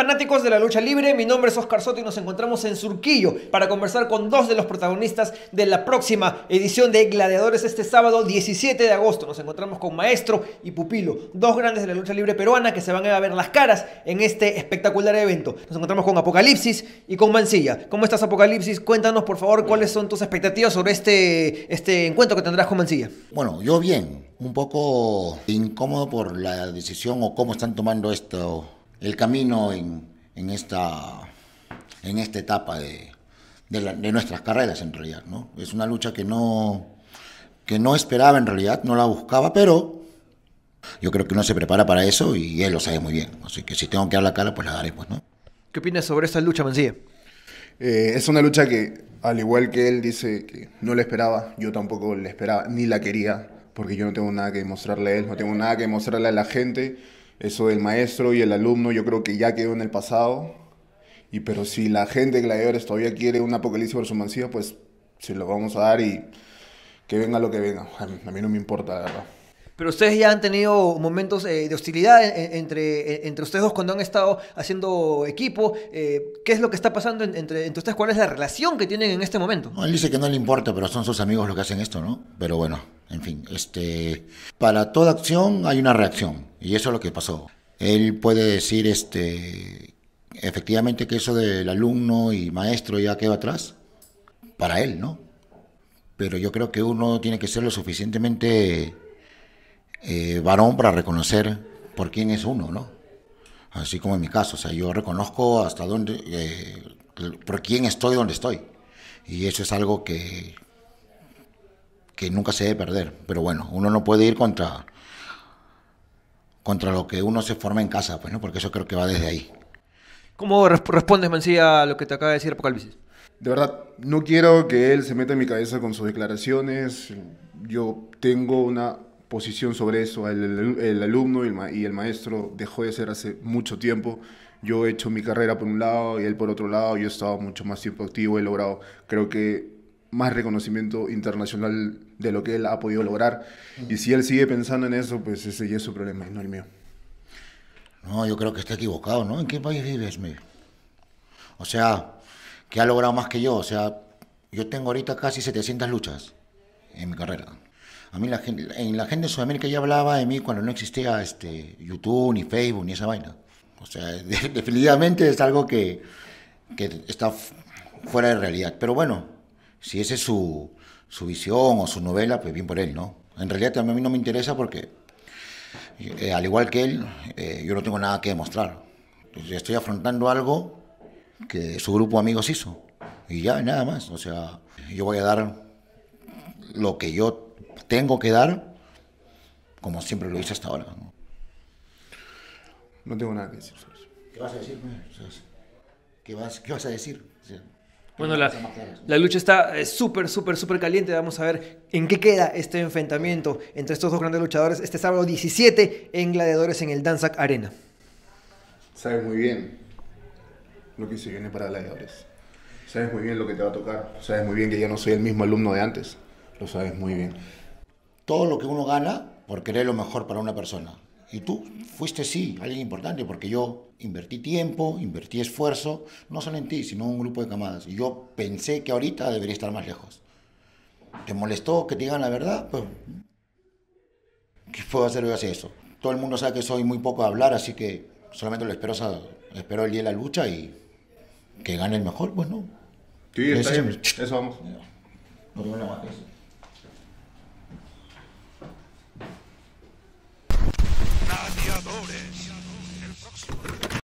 fanáticos de la lucha libre, mi nombre es Oscar Soto y nos encontramos en Surquillo para conversar con dos de los protagonistas de la próxima edición de Gladiadores este sábado 17 de agosto. Nos encontramos con Maestro y Pupilo, dos grandes de la lucha libre peruana que se van a ver las caras en este espectacular evento. Nos encontramos con Apocalipsis y con Mancilla. ¿Cómo estás Apocalipsis? Cuéntanos por favor cuáles son tus expectativas sobre este, este encuentro que tendrás con Mancilla. Bueno, yo bien, un poco incómodo por la decisión o cómo están tomando esto el camino en, esta, en esta etapa de, nuestras carreras en realidad. ¿no? Es una lucha que no, que no esperaba en realidad, no la buscaba, pero yo creo que uno se prepara para eso y él lo sabe muy bien. Así que si tengo que dar la cara, pues la daré. Pues, ¿no? ¿Qué opinas sobre esta lucha, Mancilla? Eh, es una lucha que, al igual que él, dice que no la esperaba, yo tampoco la esperaba, ni la quería, porque yo no tengo nada que mostrarle a él, no tengo nada que mostrarle a la gente eso del maestro y el alumno yo creo que ya quedó en el pasado. Y pero si la gente de Gladiadores todavía quiere un apocalipsis su mansión, pues se lo vamos a dar y que venga lo que venga. A mí, no me importa, la verdad. Pero ustedes ya han tenido momentos eh, de hostilidad eh, entre, eh, entre ustedes dos cuando han estado haciendo equipo. ¿Qué es lo que está pasando entre, entre, ustedes? ¿Cuál es la relación que tienen en este momento? él dice que no le importa, pero son sus amigos los que hacen esto, ¿no? Pero bueno, en fin, este, para toda acción hay una reacción y eso es lo que pasó. Él puede decir, este, efectivamente que eso del alumno y maestro ya quedó atrás para él, ¿no? Pero yo creo que uno tiene que ser lo suficientemente eh, varón para reconocer por quién es uno, ¿no? Así como en mi caso, o sea, yo reconozco hasta dónde, eh, por quién estoy dónde estoy. Y eso es algo que que nunca se debe perder. Pero bueno, uno no puede ir contra, contra lo que uno se forma en casa, pues, ¿no? porque eso creo que va desde ahí. ¿Cómo respondes, Mancía, a lo que te acaba de decir Apocalipsis? De verdad, no quiero que él se meta en mi cabeza con sus declaraciones. Yo tengo una posición sobre eso. El, alumno y el, y el maestro dejó de ser hace mucho tiempo yo he hecho mi carrera por un lado y él por otro lado, yo he estado mucho más tiempo activo, he logrado, creo que más reconocimiento internacional de lo que él ha podido lograr. Y si él sigue pensando en eso, pues ese ya es su problema y no el mío. No, yo creo que está equivocado, ¿no? ¿En qué país vives, mi? O sea, que ha logrado más que yo. O sea, yo tengo ahorita casi 700 luchas en mi carrera. A mí la gente, en la gente de Sudamérica ya hablaba de mí cuando no existía este, YouTube, ni Facebook, ni esa vaina. O sea, definitivamente es algo que, que está fuera de realidad. Pero bueno, si esa es su, visión o su novela, pues bien por él, ¿no? En realidad a mí no me interesa porque, eh, al igual que él, eh, yo no tengo nada que demostrar. estoy afrontando algo que su grupo de amigos hizo. Y ya, nada más. O sea, yo voy a dar lo que yo tengo que dar, como siempre lo hice hasta ahora. No, tengo nada que decir ¿Qué vas a decir? ¿Qué vas, qué vas a decir? Bueno, la, lucha está eh, súper, súper, súper caliente. Vamos a ver en qué queda este enfrentamiento entre estos dos grandes luchadores este sábado 17 en Gladiadores en el Danzac Arena. Sabes muy bien lo que se viene para Gladiadores. Sabes muy bien lo que te va a tocar. Sabes muy bien que ya no soy el mismo alumno de antes. Lo sabes muy bien. Todo lo que uno gana por querer lo mejor para una persona y tú fuiste sí, alguien importante, porque yo invertí tiempo, invertí esfuerzo, no solo en ti, sino en un grupo de camadas. Y yo pensé que ahorita debería estar más lejos. ¿Te molestó que te digan la verdad? Pues, ¿qué puedo hacer yo hacia eso? Todo el mundo sabe que soy muy poco a hablar, así que solamente lo espero, espero el día de la lucha y que gane el mejor, pues no. Sí, Eso vamos. No, no,